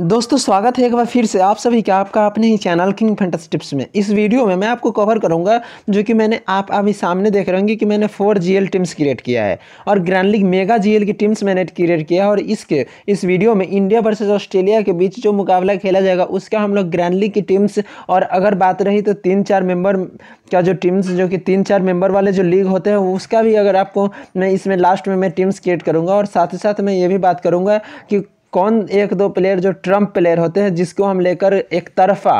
दोस्तों स्वागत है एक बार फिर से आप सभी का आपका अपने ही चैनल किंग फंटस टिप्स में इस वीडियो में मैं आपको कवर करूंगा जो कि मैंने आप अभी सामने देख रहे होंगे कि मैंने फोर एल टीम्स क्रिएट किया है और ग्रैंड लीग मेगा एल की टीम्स मैंने क्रिएट किया है और इसके इस वीडियो में इंडिया वर्सेज ऑस्ट्रेलिया के बीच जो मुकाबला खेला जाएगा उसका हम लोग ग्रैंड लीग की टीम्स और अगर बात रही तो तीन चार मेम्बर का जो टीम्स जो कि तीन चार मेम्बर वाले जो लीग होते हैं उसका भी अगर आपको मैं इसमें लास्ट में मैं टीम्स क्रिएट करूँगा और साथ ही साथ मैं ये भी बात करूँगा कि कौन एक दो प्लेयर जो ट्रंप प्लेयर होते हैं जिसको हम लेकर एक तरफा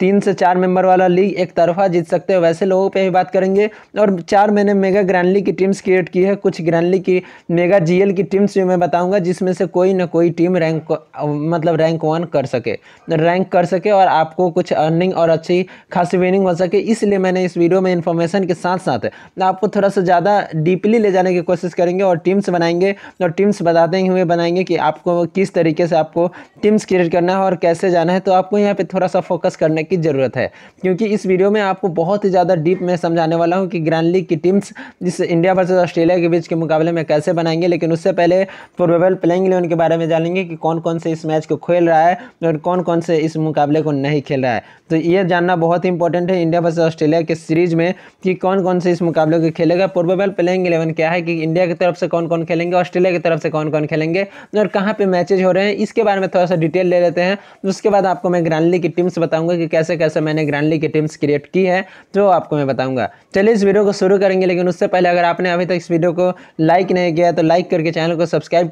तीन से चार मेंबर वाला लीग एक तरफा जीत सकते हैं वैसे लोगों पे ही बात करेंगे और चार मैंने मेगा ग्रैंड लीग की टीम्स क्रिएट की है कुछ ग्रैंड लीग की मेगा जीएल की टीम्स भी मैं बताऊंगा जिसमें से कोई ना कोई टीम रैंक मतलब रैंक वन कर सके रैंक कर सके और आपको कुछ अर्निंग और अच्छी खासी विनिंग हो सके इसलिए मैंने इस वीडियो में इन्फॉर्मेशन के साथ साथ आपको थोड़ा सा ज़्यादा डीपली ले जाने की कोशिश करेंगे और टीम्स बनाएंगे और टीम्स बताते हुए बनाएंगे कि आपको किस तरीके से आपको टीम्स क्रिएट करना है और कैसे जाना है तो आपको यहाँ पर थोड़ा सा फोकस करने की ज़रूरत है क्योंकि इस वीडियो में आपको बहुत ही ज़्यादा डीप में समझाने वाला हूँ कि ग्रैंड लीग की टीम्स इस इंडिया वर्सेज ऑस्ट्रेलिया के बीच के मुकाबले में कैसे बनाएंगे लेकिन उससे पहले प्रोबेबल प्लेइंग इलेवन के बारे में जानेंगे कि कौन कौन से इस मैच को खेल रहा है और कौन कौन से इस मुकाबले को नहीं खेल रहा है तो ये जानना बहुत इंपॉर्टेंट है इंडिया वर्सेज ऑस्ट्रेलिया के सीरीज में कि कौन कौन से इस मुकाबले को खेलेगा प्रोबेबल प्लेइंग इलेवन क्या है कि इंडिया की तरफ से कौन कौन खेलेंगे ऑस्ट्रेलिया की तरफ से कौन कौन खेलेंगे और कहाँ पर मैचेज हो रहे हैं इसके बारे में थोड़ा सा डिटेल ले लेते हैं उसके बाद आपको मैं ग्रैंडली की टीम्स बताऊँगा बताऊंगा कि कैसे कैसे मैंने ग्रैंडली की टीम्स क्रिएट की है जो तो आपको मैं बताऊंगा चलिए इस वीडियो को शुरू करेंगे लेकिन उससे पहले अगर आपने अभी तक इस वीडियो को लाइक नहीं किया तो लाइक करके चैनल को सब्सक्राइब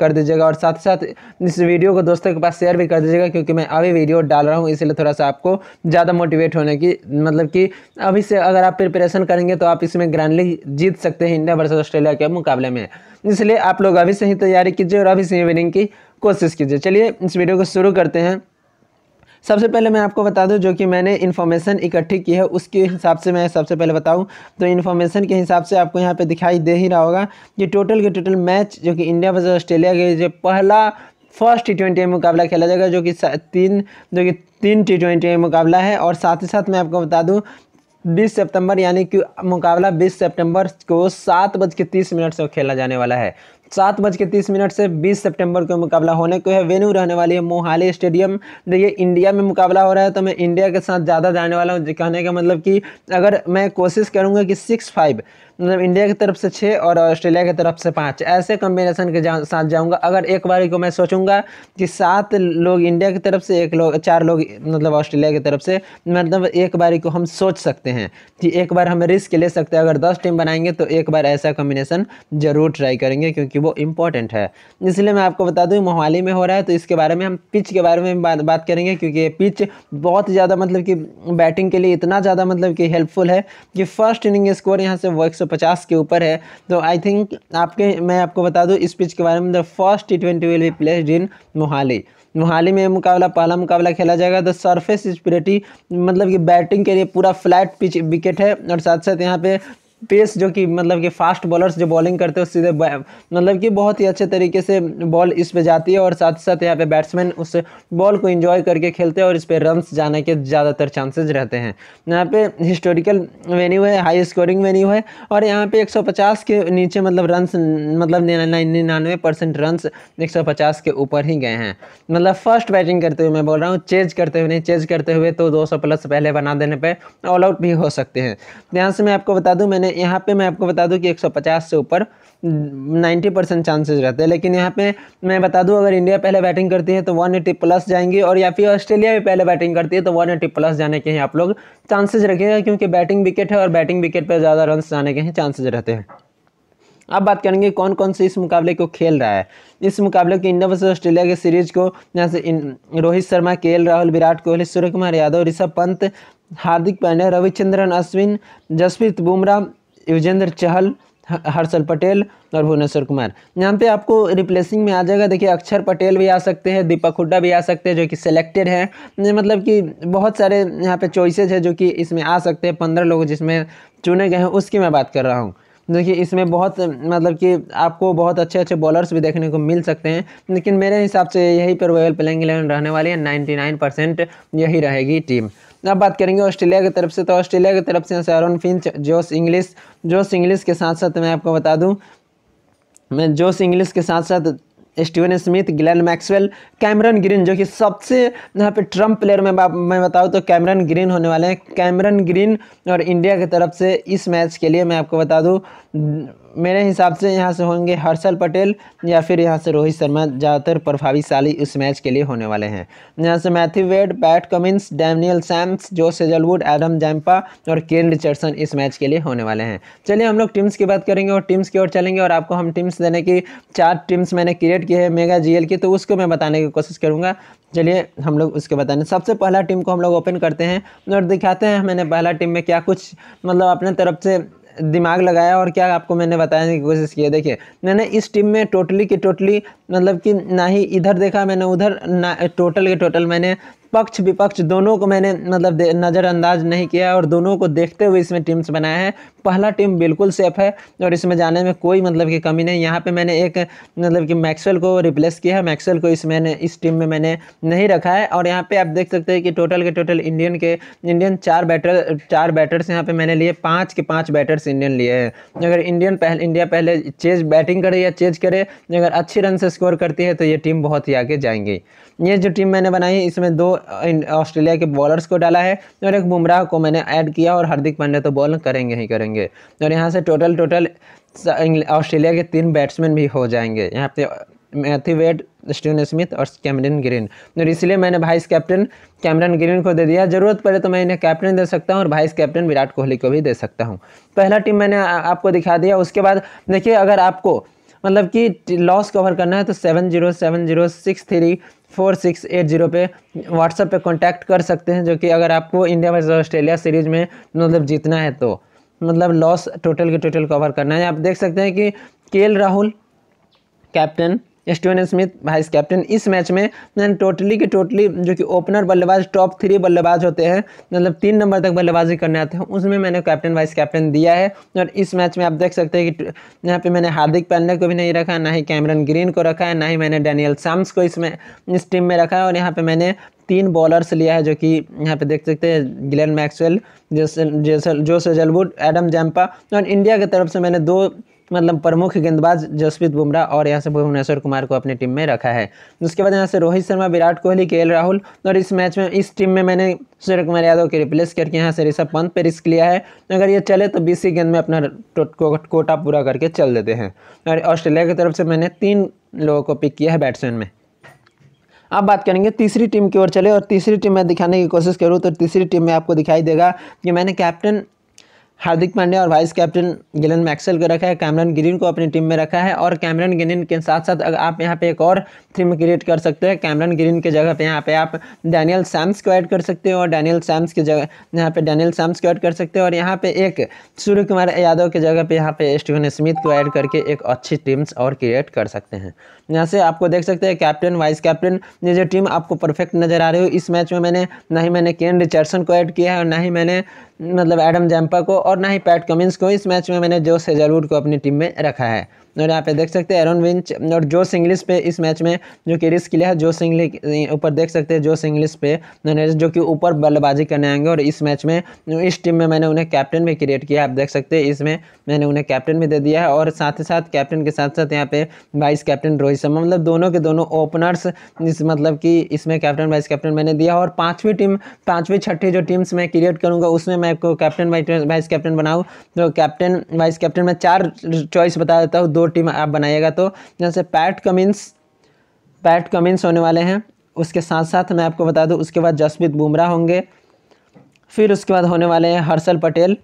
कर दीजिएगा और साथ साथ इस वीडियो को दोस्तों के पास शेयर भी कर दीजिएगा क्योंकि मैं अभी वीडियो डाल रहा हूँ इसलिए थोड़ा सा आपको ज़्यादा मोटिवेट होने की मतलब कि अभी से अगर आप प्रिपरेशन करेंगे तो आप इसमें ग्रैंडली जीत सकते हैं इंडिया वर्सेज ऑस्ट्रेलिया के मुकाबले में इसलिए आप लोग अभी से ही तैयारी कीजिए और अभी से ही विनिंग की कोशिश कीजिए चलिए इस वीडियो को शुरू करते हैं सबसे पहले मैं आपको बता दूं जो कि मैंने इन्फॉर्मेशन इकट्ठी की है उसके हिसाब से मैं सबसे पहले बताऊं तो इन्फॉर्मेशन के हिसाब से आपको यहाँ पे दिखाई दे ही रहा होगा कि टोटल के टोटल मैच जो कि इंडिया वर्सेज ऑस्ट्रेलिया के जो पहला फर्स्ट टी ट्वेंटी मुकाबला खेला जाएगा जो कि तीन जो कि तीन टी ट्वेंटी मुकाबला है और साथ ही साथ मैं आपको बता दूँ 20 सितंबर यानी कि मुकाबला 20 सितंबर को सात बज के तीस मिनट से खेला जाने वाला है सात बज के तीस मिनट से बीस सितंबर को मुकाबला होने को है वेन्यू रहने वाली है मोहाली स्टेडियम देखिए इंडिया में मुकाबला हो रहा है तो मैं इंडिया के साथ ज़्यादा जाने वाला हूँ कहने का मतलब कि अगर मैं कोशिश करूँगा कि सिक्स फाइव मतलब इंडिया की तरफ से छः और ऑस्ट्रेलिया की तरफ से पाँच ऐसे कम्बिनेशन के जा, साथ जाऊँगा अगर एक बार को मैं सोचूंगा कि सात लोग इंडिया की तरफ से एक लोग चार लोग मतलब ऑस्ट्रेलिया की तरफ से मतलब एक बारी को हम सोच सकते हैं कि एक बार हम रिस्क ले सकते हैं अगर दस टीम बनाएंगे तो एक बार ऐसा कम्बिनेशन ज़रूर ट्राई करेंगे क्योंकि कि वो इम्पॉर्टेंट है इसलिए मैं आपको बता दूँ मोहाली में हो रहा है तो इसके बारे में हम पिच के बारे में बात बात करेंगे क्योंकि ये पिच बहुत ज़्यादा मतलब कि बैटिंग के लिए इतना ज़्यादा मतलब कि हेल्पफुल है कि फर्स्ट इनिंग स्कोर यहाँ से वो एक के ऊपर है तो आई थिंक आपके मैं आपको बता दूँ इस पिच के बारे में the first T twenty will be placed in Mohali Mohali में मुकाबला पहला मुकाबला खेला जाएगा तो सरफेस स्पिरिटी मतलब कि बैटिंग के लिए पूरा फ्लैट पिच विकेट है और साथ साथ यहाँ पे पेस जो कि मतलब कि फास्ट बॉलर्स जो बॉलिंग करते हैं सीधे मतलब कि बहुत ही अच्छे तरीके से बॉल इस पे जाती है और साथ ही साथ यहाँ पे बैट्समैन उस बॉल को इन्जॉय करके खेलते हैं और इस पर रन्स जाने के ज़्यादातर चांसेज रहते हैं यहाँ पे हिस्टोरिकल वेन्यू है हाई स्कोरिंग वेन्यू है और यहाँ पे एक के नीचे मतलब रनस मतलब निन्यानवे परसेंट रन्स के ऊपर ही गए हैं मतलब फर्स्ट बैटिंग करते हुए मैं बोल रहा हूँ चेज करते हुए नहीं चेज करते हुए तो दो प्लस पहले बना देने पर ऑल आउट भी हो सकते हैं यहाँ से मैं आपको बता दूँ मैंने में यहाँ पे मैं आपको बता दूँ कि 150 से ऊपर 90 परसेंट चांसेज रहते हैं लेकिन यहाँ पे मैं बता दूँ अगर इंडिया पहले बैटिंग करती है तो 180 प्लस जाएंगी और या फिर ऑस्ट्रेलिया भी पहले बैटिंग करती है तो 180 प्लस जाने के हैं आप लोग चांसेज रखेगा क्योंकि बैटिंग विकेट है और बैटिंग विकेट पर ज़्यादा रन जाने के हैं चांसेज रहते हैं अब बात करेंगे कौन कौन से इस मुकाबले को खेल रहा है इस मुकाबले के इंडिया वर्सेज ऑस्ट्रेलिया के सीरीज को यहाँ से रोहित शर्मा के राहुल विराट कोहली सूर्य कुमार यादव ऋषभ पंत हार्दिक पांड्या रविचंद्रन अश्विन जसप्रीत बुमराह युजेंद्र चहल हर्षल पटेल और भुवनेश्वर कुमार यहाँ पे आपको रिप्लेसिंग में आ जाएगा देखिए अक्षर पटेल भी आ सकते हैं दीपक हुड्डा भी आ सकते हैं जो कि सिलेक्टेड हैं मतलब कि बहुत सारे यहाँ पे चॉइसेज है जो कि इसमें आ सकते हैं पंद्रह लोग जिसमें चुने गए हैं उसकी मैं बात कर रहा हूँ देखिए इसमें बहुत मतलब कि आपको बहुत अच्छे अच्छे बॉलर्स भी देखने को मिल सकते हैं लेकिन मेरे हिसाब से यही पर रॉयल प्लेंग इलेवन रहने वाली है नाइन्टी नाइन परसेंट यही रहेगी टीम अब बात करेंगे ऑस्ट्रेलिया की तरफ से तो ऑस्ट्रेलिया की तरफ से सैरोन Finch Josh Inglis Josh Inglis के साथ साथ मैं आपको बता दूँ मैं जोश इंग्लिश के साथ साथ Steven Smith Glenn Maxwell Cameron Green जो कि सबसे यहाँ पे ट्रंप प्लेयर में मैं बताऊँ तो कैमरन ग्रीन होने वाले हैं कैमरन ग्रीन और इंडिया की तरफ से इस मैच के लिए मैं आपको बता दूँ मेरे हिसाब से यहाँ से होंगे हर्षल पटेल या फिर यहाँ से रोहित शर्मा ज़्यादातर प्रभावीशाली इस मैच के लिए होने वाले हैं यहाँ से Matthew Wade Pat Cummins Daniel Sams जो सेजलवुड एडम जैम्पा और केन रिचर्सन इस मैच के लिए होने वाले हैं चलिए हम लोग टीम्स की बात करेंगे और टीम्स की ओर चलेंगे और आपको हम टीम्स देने की चार टीम्स मैंने क्रिएट की है मेगा जीएल की तो उसको मैं बताने की कोशिश करूँगा चलिए हम लोग उसके बताने सबसे पहला टीम को हम लोग ओपन करते हैं और दिखाते हैं मैंने पहला टीम में क्या कुछ मतलब अपने तरफ से दिमाग लगाया और क्या आपको मैंने बताने की कोशिश की है देखिए मैंने इस टीम में टोटली की टोटली मतलब कि ना ही इधर देखा मैंने उधर ना टोटल के टोटल मैंने पक्ष विपक्ष दोनों को मैंने मतलब नज़रअंदाज नहीं किया और दोनों को देखते हुए इसमें टीम्स बनाया है पहला टीम बिल्कुल सेफ है और इसमें जाने में कोई मतलब की कमी नहीं यहाँ पर मैंने एक मतलब कि मैक्सवेल को रिप्लेस किया है मैक्सवेल को इस मैंने इस टीम में मैंने नहीं रखा है और यहाँ पर आप देख सकते हैं कि टोटल के टोटल इंडियन के इंडियन चार बैटर चार बैटर्स यहाँ पर मैंने लिए पाँच के पाँच बैटर्स इंडियन लिए हैं अगर इंडियन पहले इंडिया पहले चेज बैटिंग करे या चेज करे अगर अच्छी रन से स्कोर करती है तो ये टीम बहुत ही आगे जाएंगी ये जो टीम मैंने बनाई इसमें दो ऑस्ट्रेलिया के बॉलर्स को डाला है और एक बुमराह को मैंने ऐड किया और हार्दिक पांड्या तो बॉल करेंगे ही करेंगे और यहाँ से टोटल टोटल ऑस्ट्रेलिया के तीन बैट्समैन भी हो जाएंगे यहाँ पे मैथ्यू वेड स्टीवन स्मिथ और कैमरन ग्रीन और इसलिए मैंने वाइस कैप्टन कैमरन ग्रीन को दे दिया ज़रूरत पड़े तो मैं इन्हें कैप्टन दे सकता हूँ और वाइस कैप्टन विराट कोहली को भी दे सकता हूँ पहला टीम मैंने आपको दिखा दिया उसके बाद देखिए अगर आपको मतलब कि लॉस कवर करना है तो seven zero seven zero six three four six eight zero पर व्हाट्सएप पर कॉन्टैक्ट कर सकते हैं जो कि अगर आपको इंडिया वर्सेज ऑस्ट्रेलिया सीरीज़ में मतलब जीतना है तो मतलब लॉस टोटल के टोटल कवर करना है आप देख सकते हैं कि के Rahul captain Steven Smith vice captain इस मैच में मतलब टोटली के टोटली जो कि ओपनर बल्लेबाज टॉप थ्री बल्लेबाज होते हैं मतलब तीन नंबर तक बल्लेबाजी करने आते हैं उसमें मैंने कैप्टन वाइस कैप्टन दिया है और इस मैच में आप देख सकते हैं कि यहाँ पे मैंने हार्दिक पांड्या को भी नहीं रखा ना ही कैमरन ग्रीन को रखा है ना ही मैंने डैनियल साम्स को इसमें इस टीम में रखा है और यहाँ पर मैंने तीन बॉलर्स लिया है जो कि यहाँ पे देख सकते हैं Glenn Maxwell Jos Jos Jos Adam Zampa और इंडिया की तरफ से मैंने दो मतलब प्रमुख गेंदबाज जसप्रीत बुमराह और यहाँ से भुवनेश्वर कुमार को अपनी टीम में रखा है उसके बाद यहाँ से रोहित शर्मा विराट कोहली के राहुल और इस मैच में इस टीम में मैंने सूर्य कुमार यादव के रिप्लेस करके यहाँ से ऋषभ पंत पर रिस्क लिया है अगर ये चले तो बीसी गेंद में अपना कोटा पूरा करके चल देते हैं और ऑस्ट्रेलिया की तरफ से मैंने तीन लोगों को पिक किया है बैट्समैन में अब बात करेंगे तीसरी टीम की ओर चले और तीसरी टीम मैं दिखाने की कोशिश करूँ तो तीसरी टीम में आपको दिखाई देगा कि मैंने कैप्टन हार्दिक पांड्या और वाइस कैप्टन गिलन मैक्सल को रखा है कैमरन ग्रीन को अपनी टीम में रखा है और कैमरन ग्रीन के साथ साथ अगर आप यहाँ पे एक और थीम क्रिएट कर सकते हैं कैमरन ग्रीन के जगह पे यहाँ पे आप डैनियल सैम्स को ऐड कर सकते हो और डैनियल सैम्स की जगह यहाँ पे डैनियल सैम्स को ऐड कर सकते हो और यहाँ पे एक सूर्य कुमार यादव के जगह पर यहाँ पे स्टीवन स्मिथ को ऐड करके एक अच्छी टीम्स और क्रिएट कर सकते हैं यहाँ से आपको देख सकते हैं कैप्टन वाइस कैप्टन ये जो टीम आपको परफेक्ट नज़र आ रही हो इस मैच में मैंने ना ही मैंने केन रिचर्सन को ऐड किया है और ना ही मैंने मतलब एडम जैम्पा को और ना ही पैट कमिंस को इस मैच में मैंने जोश हेजलवुड को अपनी टीम में रखा है और यहाँ पे देख सकते हैं एरन विंच और जो सिंग्लिस पे इस मैच में जो कि रिस्क लिया है जो सिंगल ऊपर देख सकते हैं जो सिंग्लिस पे मैंने जो कि ऊपर बल्लेबाजी करने आएंगे और इस मैच में इस टीम में मैंने उन्हें कैप्टन भी क्रिएट किया आप देख सकते हैं इसमें मैंने उन्हें कैप्टन भी दे दिया है और साथ ही साथ कैप्टन के साथ साथ यहाँ पे वाइस कैप्टन रोहित शर्मा मतलब दोनों के दोनों ओपनर्स इस मतलब कि इसमें कैप्टन वाइस कैप्टन मैंने दिया और पाँचवीं टीम पाँचवीं छठी जो टीम्स मैं क्रिएट करूँगा उसमें मैं मैं आपको कैप्टन वाइस कैप्टन बनाऊँ तो कैप्टन वाइस कैप्टन में चार चॉइस बता देता हूँ दो टीम आप बनाइएगा तो जैसे पैट कमिंस पैट कमिंस होने वाले हैं उसके साथ साथ मैं आपको बता दूँ उसके बाद जसप्रीत बुमराह होंगे फिर उसके बाद होने वाले हैं हर्षल पटेल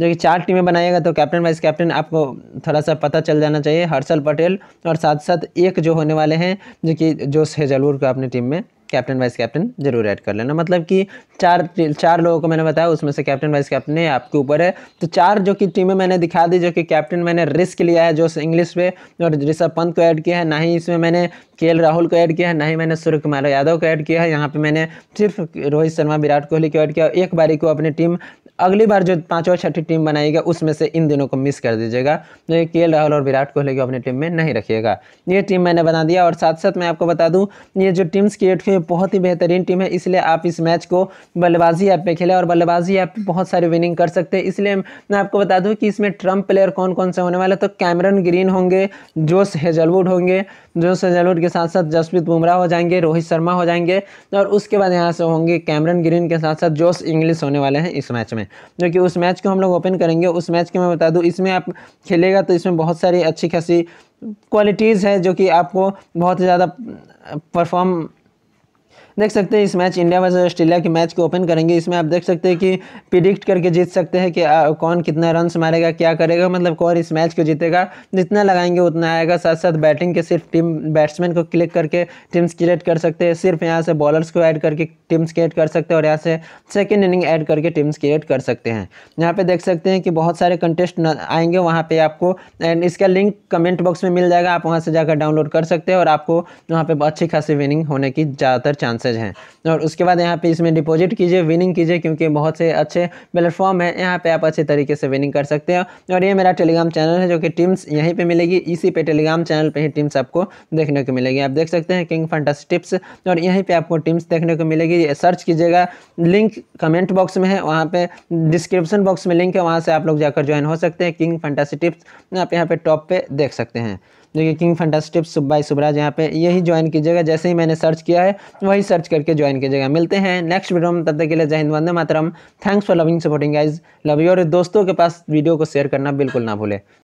जो कि चार टीमें बनाएगा तो कैप्टन वाइस कैप्टन आपको थोड़ा सा पता चल जाना चाहिए हर्षल पटेल और साथ साथ एक जो होने वाले हैं जो कि जोश हेजलवुड को अपनी टीम में कैप्टन वाइस कैप्टन जरूर ऐड कर लेना मतलब कि चार चार लोगों को मैंने बताया उसमें से कैप्टन वाइस कैप्टन है आपके ऊपर है तो चार जो कि टीमें मैंने दिखा दी जो कि कैप्टन मैंने रिस्क लिया है जो इंग्लिश पे और ऋषभ पंत को ऐड किया है ना ही इसमें मैंने के राहुल को ऐड किया है नहीं मैंने सूर्य कुमार यादव को ऐड किया है यहाँ पे मैंने सिर्फ रोहित शर्मा विराट कोहली को ऐड किया एक बारी को अपनी टीम अगली बार जो पाँचों और छठी टीम बनाएगा उसमें से इन दिनों को मिस कर दीजिएगा तो ये के राहुल और विराट कोहली को अपनी टीम में नहीं रखिएगा ये टीम मैंने बना दिया और साथ साथ मैं आपको बता दूँ ये जो टीम्स क्रिएट हुई बहुत ही बेहतरीन टीम है इसलिए आप इस मैच को बल्लेबाजी ऐप पर खेलें और बल्लेबाजी ऐप बहुत सारी विनिंग कर सकते हैं इसलिए मैं आपको बता दूँ कि इसमें ट्रम्प प्लेयर कौन कौन से होने वाला तो कैमरन ग्रीन होंगे जोश हेजलवुड होंगे जोश हेजलवुड के साथ साथ जसप्रीत बुमराह हो जाएंगे रोहित शर्मा हो जाएंगे और उसके बाद यहाँ से होंगे कैमरन ग्रीन के साथ साथ जोश इंग्लिश होने वाले हैं इस मैच में जो कि उस मैच को हम लोग ओपन करेंगे उस मैच के मैं बता दूँ इसमें आप खेलेगा तो इसमें बहुत सारी अच्छी खासी क्वालिटीज़ है जो कि आपको बहुत ज़्यादा परफॉर्म देख सकते हैं इस मैच इंडिया वर्सेज ऑस्ट्रेलिया के मैच को ओपन करेंगे इसमें आप देख सकते हैं कि प्रिडिक्ट करके जीत सकते हैं कि कौन कितना रन मारेगा क्या करेगा मतलब कौन इस मैच को जीतेगा जितना लगाएंगे उतना आएगा साथ साथ बैटिंग के सिर्फ टीम बैट्समैन को क्लिक करके टीम्स क्रिएट कर सकते हैं सिर्फ यहाँ से बॉलर्स को ऐड करके टीम्स क्रिएट कर सकते हैं और यहाँ से सेकेंड इनिंग ऐड करके टीम्स क्रिएट कर सकते हैं यहाँ पर देख सकते हैं कि बहुत सारे कंटेस्ट आएंगे वहाँ पर आपको एंड इसका लिंक कमेंट बॉक्स में मिल जाएगा आप वहाँ से जाकर डाउनलोड कर सकते हैं और आपको वहाँ पर अच्छी खासी विनिंग होने की ज़्यादातर चांसेस मैसेज हैं और उसके बाद यहाँ पे इसमें डिपॉजिट कीजिए विनिंग कीजिए क्योंकि बहुत से अच्छे प्लेटफॉर्म है यहाँ पे आप अच्छे तरीके से विनिंग कर सकते हैं और ये मेरा टेलीग्राम चैनल है जो कि टीम्स यहीं पर मिलेगी इसी पे टेलीग्राम चैनल पर ही टीम्स आपको देखने को मिलेगी आप देख सकते हैं किंग फंटस टिप्स और यहीं पर आपको टीम्स देखने को मिलेगी सर्च कीजिएगा लिंक कमेंट बॉक्स में है वहाँ पर डिस्क्रिप्शन बॉक्स में लिंक है वहाँ से आप लोग जाकर ज्वाइन हो सकते हैं किंग फंटस टिप्स आप यहाँ पर टॉप पे देख सकते हैं जो कि किंग फंटास्टिप्स बाय सुबराज यहाँ पे यही ज्वाइन कीजिएगा जैसे ही मैंने सर्च किया है वही सर्च करके ज्वाइन कीजिएगा मिलते हैं नेक्स्ट वीडियो में तब तक के लिए जय हिंद वंदे मातरम thanks for loving supporting guys love you और दोस्तों के पास वीडियो को शेयर करना बिल्कुल ना भूले